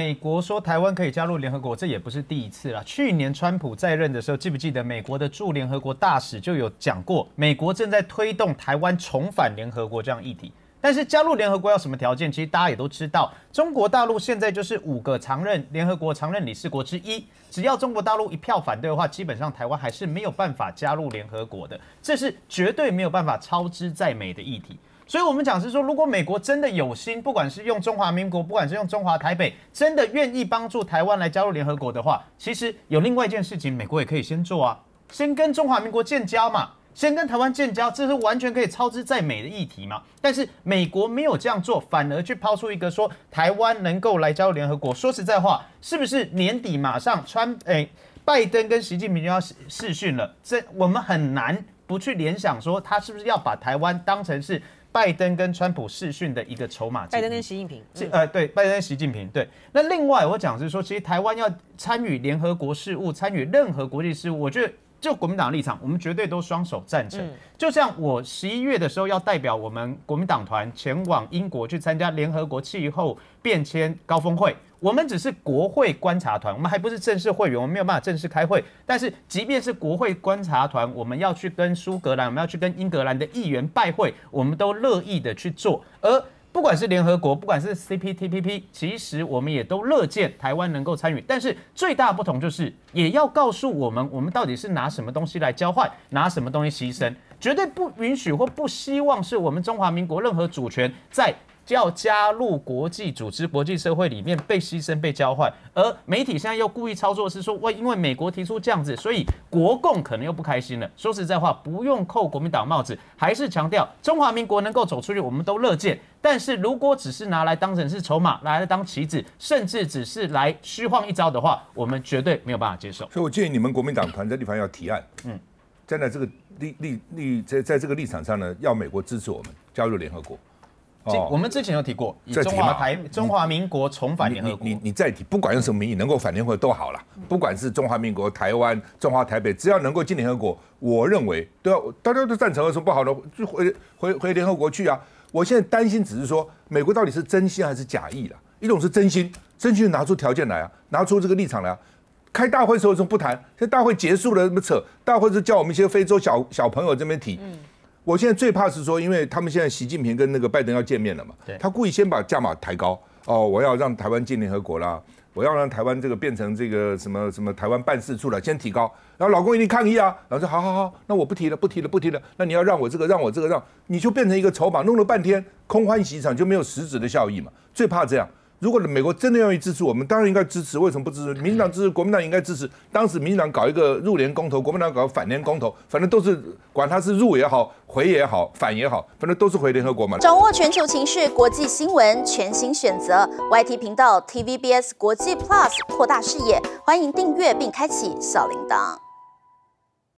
美国说台湾可以加入联合国，这也不是第一次了。去年川普在任的时候，记不记得美国的驻联合国大使就有讲过，美国正在推动台湾重返联合国这样议题。但是加入联合国要什么条件？其实大家也都知道，中国大陆现在就是五个常任联合国常任理事国之一。只要中国大陆一票反对的话，基本上台湾还是没有办法加入联合国的。这是绝对没有办法超支在美的议题。所以，我们讲是说，如果美国真的有心，不管是用中华民国，不管是用中华台北，真的愿意帮助台湾来加入联合国的话，其实有另外一件事情，美国也可以先做啊，先跟中华民国建交嘛，先跟台湾建交，这是完全可以超之在美的议题嘛。但是美国没有这样做，反而去抛出一个说台湾能够来加入联合国。说实在话，是不是年底马上川诶拜登跟习近平就要试训了？这我们很难不去联想说，他是不是要把台湾当成是？拜登跟川普视训的一个筹码。拜登跟习近平，呃，对，拜登跟习近平，对。那另外我讲是说，其实台湾要参与联合国事务，参与任何国际事务，我觉得。就国民党立场，我们绝对都双手赞成。就像我十一月的时候要代表我们国民党团前往英国去参加联合国气候变迁高峰会，我们只是国会观察团，我们还不是正式会员，我们没有办法正式开会。但是，即便是国会观察团，我们要去跟苏格兰，我们要去跟英格兰的议员拜会，我们都乐意的去做。而不管是联合国，不管是 CPTPP，其实我们也都乐见台湾能够参与，但是最大不同就是，也要告诉我们，我们到底是拿什么东西来交换，拿什么东西牺牲，绝对不允许或不希望是我们中华民国任何主权在。要加入国际组织、国际社会里面被牺牲、被交换，而媒体现在又故意操作，是说喂，因为美国提出这样子，所以国共可能又不开心了。说实在话，不用扣国民党帽子，还是强调中华民国能够走出去，我们都乐见。但是如果只是拿来当成是筹码，拿来当棋子，甚至只是来虚晃一招的话，我们绝对没有办法接受。所以我建议你们国民党团在地方要提案，嗯，站在这个立立立在在这个立场上呢，要美国支持我们加入联合国。我们之前有提过，以中华台中华民国重返联合国。你你再提，不管用什么名义能够返联合国都好了。不管是中华民国、台湾、中华台北，只要能够进联合国，我认为对啊，大家都赞成有什么不好呢？就回回回联合国去啊！我现在担心只是说，美国到底是真心还是假意啦？一种是真心，真心拿出条件来啊，拿出这个立场来啊。开大会的时候不谈，这大会结束了那么扯，大会是叫我们一些非洲小小朋友这边提。我现在最怕是说，因为他们现在习近平跟那个拜登要见面了嘛，他故意先把价码抬高，哦，我要让台湾进联合国啦，我要让台湾这个变成这个什么什么台湾办事处了，先提高，然后老公一定抗议啊，然后说好好好，那我不提了不提了不提了，那你要让我这个让我这个让，你就变成一个筹码，弄了半天空欢喜一场就没有实质的效益嘛，最怕这样。如果美国真的愿意支持我们，当然应该支持。为什么不支持？民进党支持，国民党应该支持。当时民进党搞一个入联公投，国民党搞反联公投，反正都是管他是入也好，回也好，反也好，反正都是回联合国嘛。掌握全球情势，国际新闻全新选择，YT 频道 TVBS 国际 Plus 扩大视野，欢迎订阅并开启小铃铛。